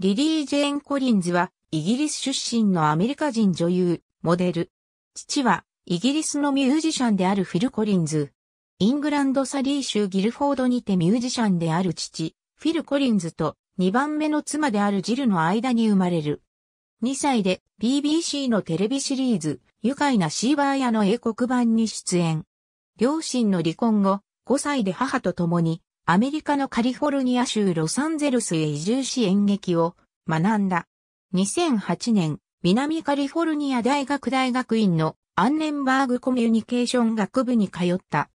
リリー・ジェーン・コリンズは、イギリス出身のアメリカ人女優、モデル。父は、イギリスのミュージシャンであるフィル・コリンズ。イングランドサリー州ギルフォードにてミュージシャンである父、フィル・コリンズと2番目の妻であるジルの間に生まれる。2歳で BBC のテレビシリーズ、愉快なシーバー屋の英国版に出演。両親の離婚後、5歳で母と共にアメリカのカリフォルニア州ロサンゼルスへ移住し演劇を学んだ。2008年、南カリフォルニア大学大学院のアンネンバーグコミュニケーション学部に通った。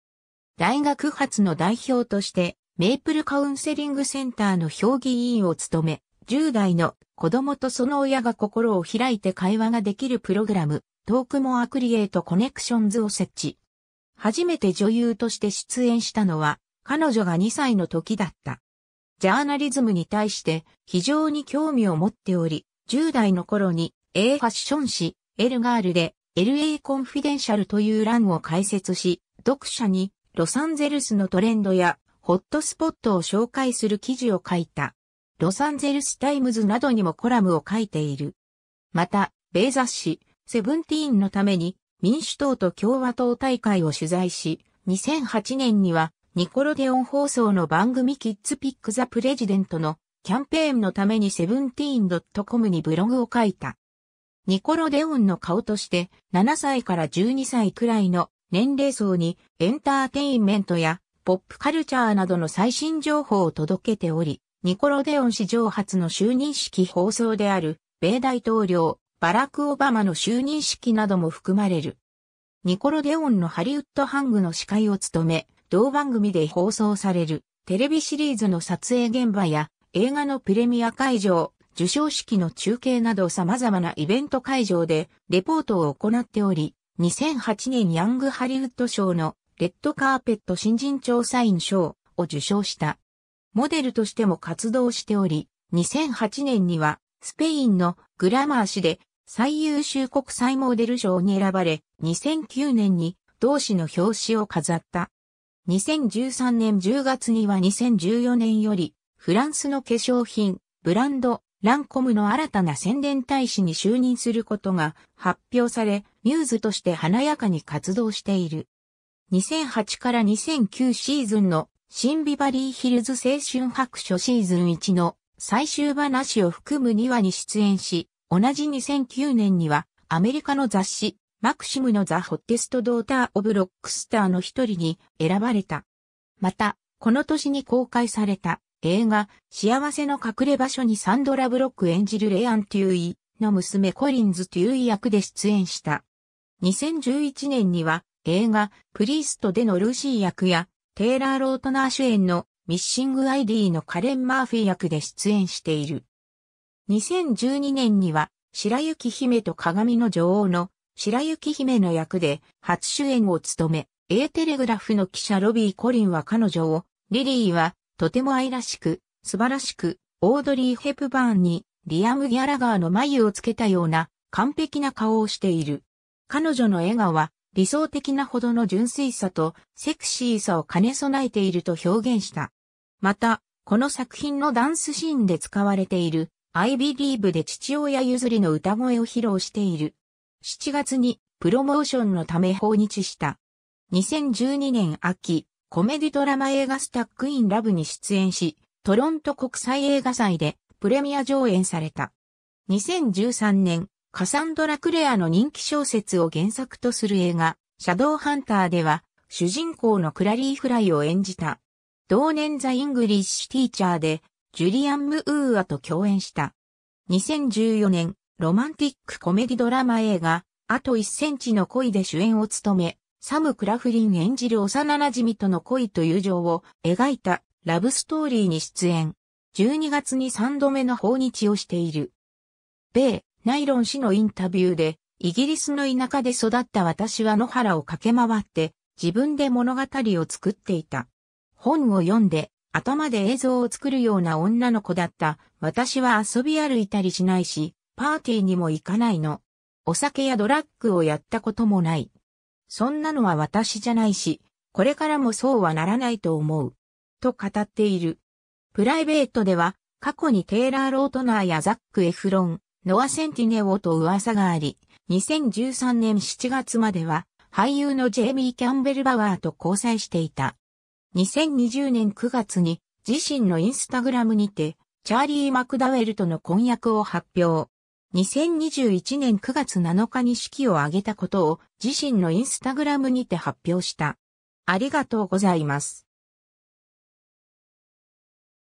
大学発の代表として、メイプルカウンセリングセンターの評議委員を務め、10代の子供とその親が心を開いて会話ができるプログラム、トークモアクリエイトコネクションズを設置。初めて女優として出演したのは、彼女が2歳の時だった。ジャーナリズムに対して非常に興味を持っており、10代の頃に A ファッション誌、エルガールで LA コンフィデンシャルという欄を開設し、読者にロサンゼルスのトレンドやホットスポットを紹介する記事を書いた。ロサンゼルスタイムズなどにもコラムを書いている。また、米雑誌、セブンティーンのために民主党と共和党大会を取材し、2008年にはニコロデオン放送の番組キッズピックザプレジデントのキャンペーンのためにセブンティーンドットコムにブログを書いた。ニコロデオンの顔として7歳から12歳くらいの年齢層にエンターテインメントやポップカルチャーなどの最新情報を届けており、ニコロデオン史上初の就任式放送である米大統領バラク・オバマの就任式なども含まれる。ニコロデオンのハリウッドハングの司会を務め、同番組で放送されるテレビシリーズの撮影現場や映画のプレミア会場、受賞式の中継など様々なイベント会場でレポートを行っており、2008年ヤングハリウッド賞のレッドカーペット新人調査員賞を受賞した。モデルとしても活動しており、2008年にはスペインのグラマー誌で最優秀国際モデル賞に選ばれ、2009年に同誌の表紙を飾った。2013年10月には2014年より、フランスの化粧品、ブランド、ランコムの新たな宣伝大使に就任することが発表され、ミューズとして華やかに活動している。2008から2009シーズンのシンビバリーヒルズ青春白書シーズン1の最終話を含む2話に出演し、同じ2009年にはアメリカの雑誌マクシムのザ・ホッテスト・ドーター・オブ・ロックスターの一人に選ばれた。また、この年に公開された映画、幸せの隠れ場所にサンドラ・ブロック演じるレアン・テューイの娘コリンズ・テューイ役で出演した。2011年には映画、プリーストでのルーシー役や、テイラー・ロートナー主演のミッシングアイディのカレン・マーフィー役で出演している。2012年には、白雪姫と鏡の女王の白雪姫の役で初主演を務め、A テレグラフの記者ロビー・コリンは彼女を、リリーはとても愛らしく、素晴らしく、オードリー・ヘプバーンにリアム・ギャラガーの眉をつけたような完璧な顔をしている。彼女の笑顔は理想的なほどの純粋さとセクシーさを兼ね備えていると表現した。また、この作品のダンスシーンで使われている I Believe で父親譲りの歌声を披露している。7月にプロモーションのため訪日した。2012年秋、コメディドラマ映画スタックインラブに出演し、トロント国際映画祭でプレミア上演された。2013年、カサンドラ・クレアの人気小説を原作とする映画、シャドウハンターでは、主人公のクラリー・フライを演じた。同年ザ・イングリッシュ・ティーチャーで、ジュリアン・ムーアと共演した。2014年、ロマンティックコメディドラマ映画、あと1センチの恋で主演を務め、サム・クラフリン演じる幼馴染との恋と友情を描いたラブストーリーに出演。12月に3度目の訪日をしている。米、ナイロン氏のインタビューで、イギリスの田舎で育った私は野原を駆け回って、自分で物語を作っていた。本を読んで、頭で映像を作るような女の子だった。私は遊び歩いたりしないし、パーティーにも行かないの。お酒やドラッグをやったこともない。そんなのは私じゃないし、これからもそうはならないと思う。と語っている。プライベートでは、過去にテイラー・ロートナーやザック・エフロン、ノア・センティネオと噂があり、2013年7月までは、俳優のジェイミー・キャンベル・バワーと交際していた。2020年9月に、自身のインスタグラムにて、チャーリー・マクダウェルとの婚約を発表。2021年9月7日に式を挙げたことを自身のインスタグラムにて発表した。ありがとうございます。